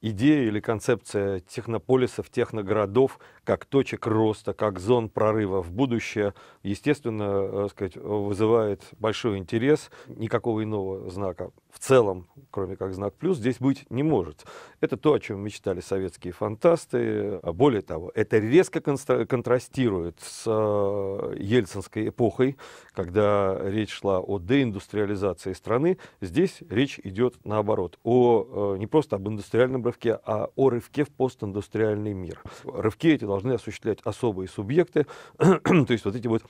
Идея или концепция технополисов, техногородов как точек роста, как зон прорыва в будущее, естественно, э, сказать, вызывает большой интерес. Никакого иного знака в целом, кроме как знак плюс, здесь быть не может. Это то, о чем мечтали советские фантасты. А Более того, это резко контрастирует с э, ельцинской эпохой, когда речь шла о деиндустриализации страны. Здесь речь идет наоборот, о э, не просто об индустриальном рывке, а о рывке в постиндустриальный мир. Рывки эти должны осуществлять особые субъекты, то есть вот эти вот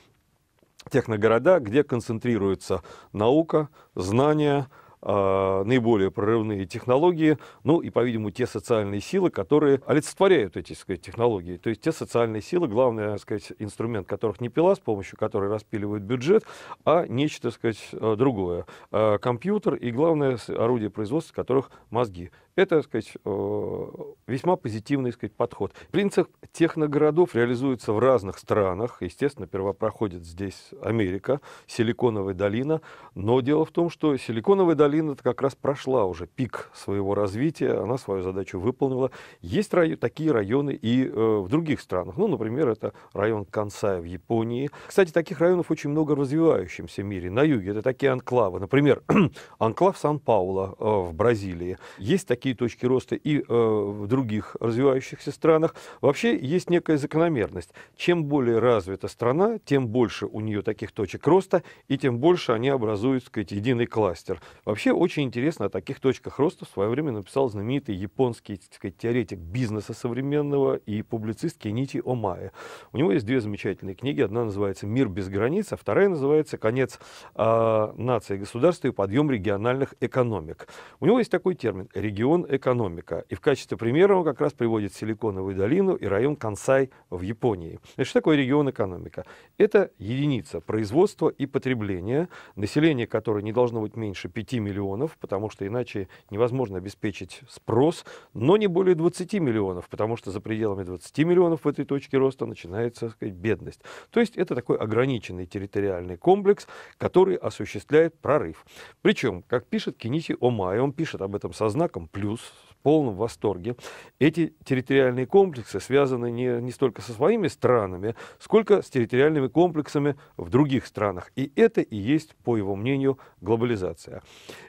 техногорода, где концентрируется наука, знания, а, наиболее прорывные технологии, ну и, по-видимому, те социальные силы, которые олицетворяют эти сказать, технологии. То есть те социальные силы, главный сказать, инструмент которых не пила, с помощью которой распиливают бюджет, а нечто сказать, э, другое. Э, компьютер и, главное, орудие производства которых мозги. Это, так сказать, э, весьма позитивный так сказать, подход. Принцип техногородов реализуется в разных странах. Естественно, первопроходит здесь Америка, Силиконовая долина. Но дело в том, что Силиконовая долина долина как раз прошла уже пик своего развития, она свою задачу выполнила. Есть рай... такие районы и э, в других странах. Ну, например, это район Кансая в Японии. Кстати, таких районов очень много в развивающемся мире. На юге это такие анклавы. Например, анклав Сан-Пауло э, в Бразилии. Есть такие точки роста и э, в других развивающихся странах. Вообще есть некая закономерность. Чем более развита страна, тем больше у нее таких точек роста, и тем больше они образуют, так сказать, единый кластер. Вообще очень интересно о таких точках роста в свое время написал знаменитый японский так сказать, теоретик бизнеса современного и публицист Кенити Омая. У него есть две замечательные книги. Одна называется «Мир без границ», а вторая называется «Конец э, нации и государства и подъем региональных экономик». У него есть такой термин «регион экономика». И в качестве примера он как раз приводит Силиконовую долину и район Кансай в Японии. Значит, что такое регион экономика? Это единица производства и потребления, население которое не должно быть меньше 5 миллионов, потому что иначе невозможно обеспечить спрос, но не более 20 миллионов, потому что за пределами 20 миллионов в этой точке роста начинается сказать, бедность. То есть это такой ограниченный территориальный комплекс, который осуществляет прорыв. Причем, как пишет Кенити Омай, он пишет об этом со знаком плюс, полном восторге. Эти территориальные комплексы связаны не, не столько со своими странами, сколько с территориальными комплексами в других странах. И это и есть, по его мнению, глобализация.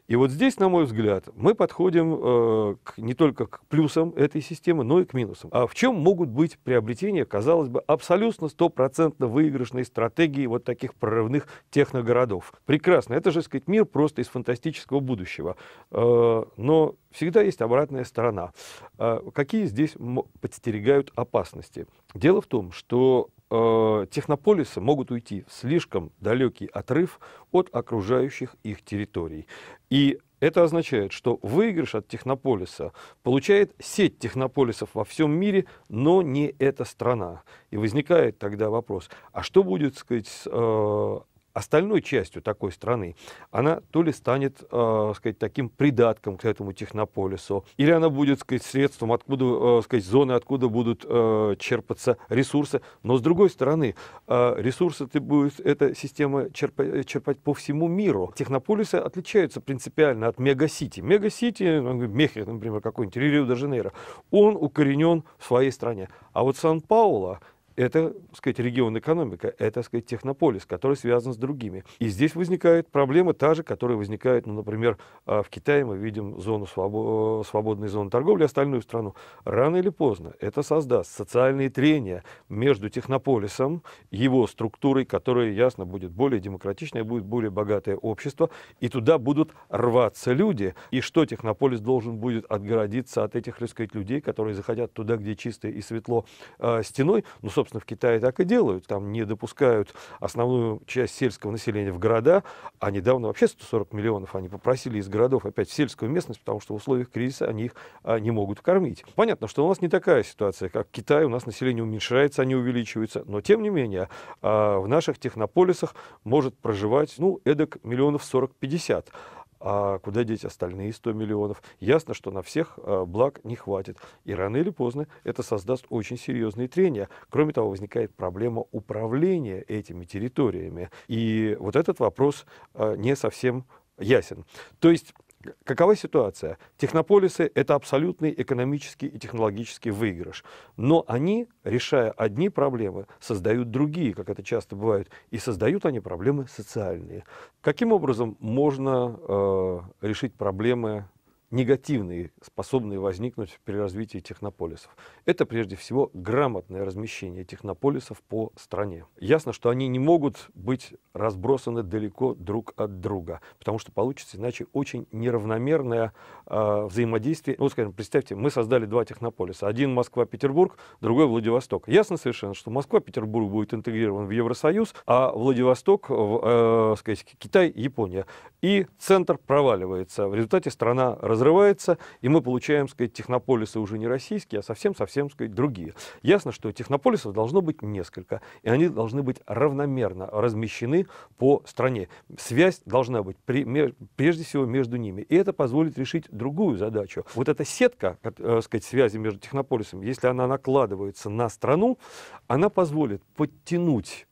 И вот здесь, на мой взгляд, мы подходим э, к, не только к плюсам этой системы, но и к минусам. А в чем могут быть приобретения, казалось бы, абсолютно стопроцентно выигрышной стратегии вот таких прорывных техногородов? Прекрасно, это же, сказать, мир просто из фантастического будущего. Э, но всегда есть обратная страна. А, какие здесь подстерегают опасности? Дело в том, что э, технополисы могут уйти в слишком далекий отрыв от окружающих их территорий. И это означает, что выигрыш от технополиса получает сеть технополисов во всем мире, но не эта страна. И возникает тогда вопрос, а что будет, сказать, с э, остальной частью такой страны, она то ли станет, э, сказать, таким придатком к этому технополису, или она будет, сказать, средством, откуда, э, сказать, зоны, откуда будут э, черпаться ресурсы. Но с другой стороны, э, ресурсы ты будет эта система черпать, э, черпать по всему миру. Технополисы отличаются принципиально от мегасити. Мегасити, ну, Мехер, например, какой-нибудь, Рио-де-Жанейро, он укоренен в своей стране. А вот Сан-Пауло это, так сказать, регион экономика, это, так сказать, технополис, который связан с другими. И здесь возникает проблема та же, которая возникает, ну, например, а, в Китае мы видим зону свобо свободной зоны торговли, остальную страну. Рано или поздно это создаст социальные трения между технополисом, его структурой, которая, ясно, будет более демократичная, будет более богатое общество, и туда будут рваться люди. И что технополис должен будет отгородиться от этих, так сказать, людей, которые заходят туда, где чисто и светло, а, стеной? Ну, собственно, собственно, в Китае так и делают. Там не допускают основную часть сельского населения в города, а недавно вообще 140 миллионов они попросили из городов опять в сельскую местность, потому что в условиях кризиса они их а, не могут кормить. Понятно, что у нас не такая ситуация, как в Китае, у нас население уменьшается, а не увеличивается, но тем не менее а, в наших технополисах может проживать, ну, эдак миллионов 40-50. А куда деть остальные 100 миллионов? Ясно, что на всех а, благ не хватит. И рано или поздно это создаст очень серьезные трения. Кроме того, возникает проблема управления этими территориями. И вот этот вопрос а, не совсем ясен. То есть Какова ситуация? Технополисы – это абсолютный экономический и технологический выигрыш. Но они, решая одни проблемы, создают другие, как это часто бывает, и создают они проблемы социальные. Каким образом можно э, решить проблемы негативные, способные возникнуть при развитии технополисов. Это прежде всего грамотное размещение технополисов по стране. Ясно, что они не могут быть разбросаны далеко друг от друга, потому что получится иначе очень неравномерное э, взаимодействие. Ну, скажем, представьте, мы создали два технополиса. Один Москва-Петербург, другой Владивосток. Ясно совершенно, что Москва-Петербург будет интегрирован в Евросоюз, а Владивосток, в, э, э сказать, Китай, Япония. И центр проваливается. В результате страна разрушается взрывается, и мы получаем, сказать, технополисы уже не российские, а совсем-совсем, сказать, другие. Ясно, что технополисов должно быть несколько, и они должны быть равномерно размещены по стране. Связь должна быть при, прежде всего между ними, и это позволит решить другую задачу. Вот эта сетка, э, сказать, связи между технополисами, если она накладывается на страну, она позволит подтянуть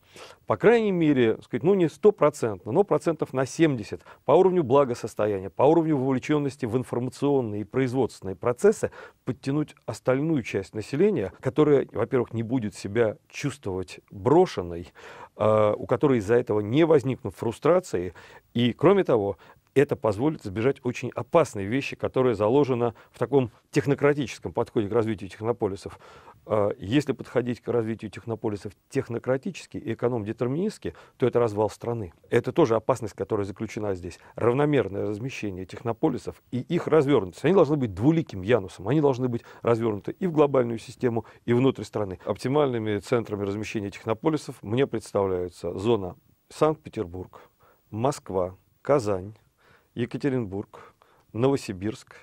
по крайней мере, сказать, ну не стопроцентно, но процентов на 70 по уровню благосостояния, по уровню вовлеченности в информационные и производственные процессы подтянуть остальную часть населения, которая, во-первых, не будет себя чувствовать брошенной, э, у которой из-за этого не возникнут фрустрации, и, кроме того, это позволит избежать очень опасной вещи, которая заложена в таком технократическом подходе к развитию технополисов. А, если подходить к развитию технополисов технократически и эконом-детерминистски, то это развал страны. Это тоже опасность, которая заключена здесь. Равномерное размещение технополисов и их развернутость. Они должны быть двуликим янусом. Они должны быть развернуты и в глобальную систему, и внутрь страны. Оптимальными центрами размещения технополисов мне представляются зона Санкт-Петербург, Москва, Казань, Екатеринбург, Новосибирск,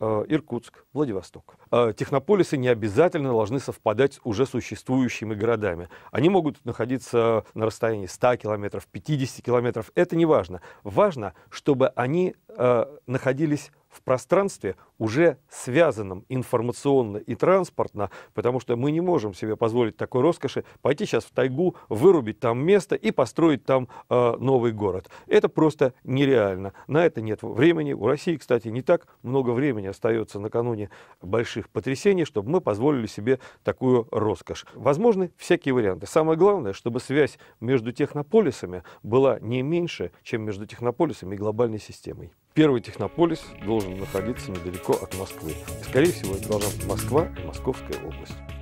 э, Иркутск, Владивосток. Э, технополисы не обязательно должны совпадать с уже существующими городами. Они могут находиться на расстоянии 100 километров, 50 километров. Это не важно. Важно, чтобы они э, находились в пространстве, уже связанном информационно и транспортно, потому что мы не можем себе позволить такой роскоши пойти сейчас в тайгу, вырубить там место и построить там э, новый город. Это просто нереально. На это нет времени. У России, кстати, не так много времени остается накануне больших потрясений, чтобы мы позволили себе такую роскошь. Возможны всякие варианты. Самое главное, чтобы связь между технополисами была не меньше, чем между технополисами и глобальной системой. Первый технополис должен находиться недалеко от Москвы. Скорее всего, это должна быть Москва и Московская область.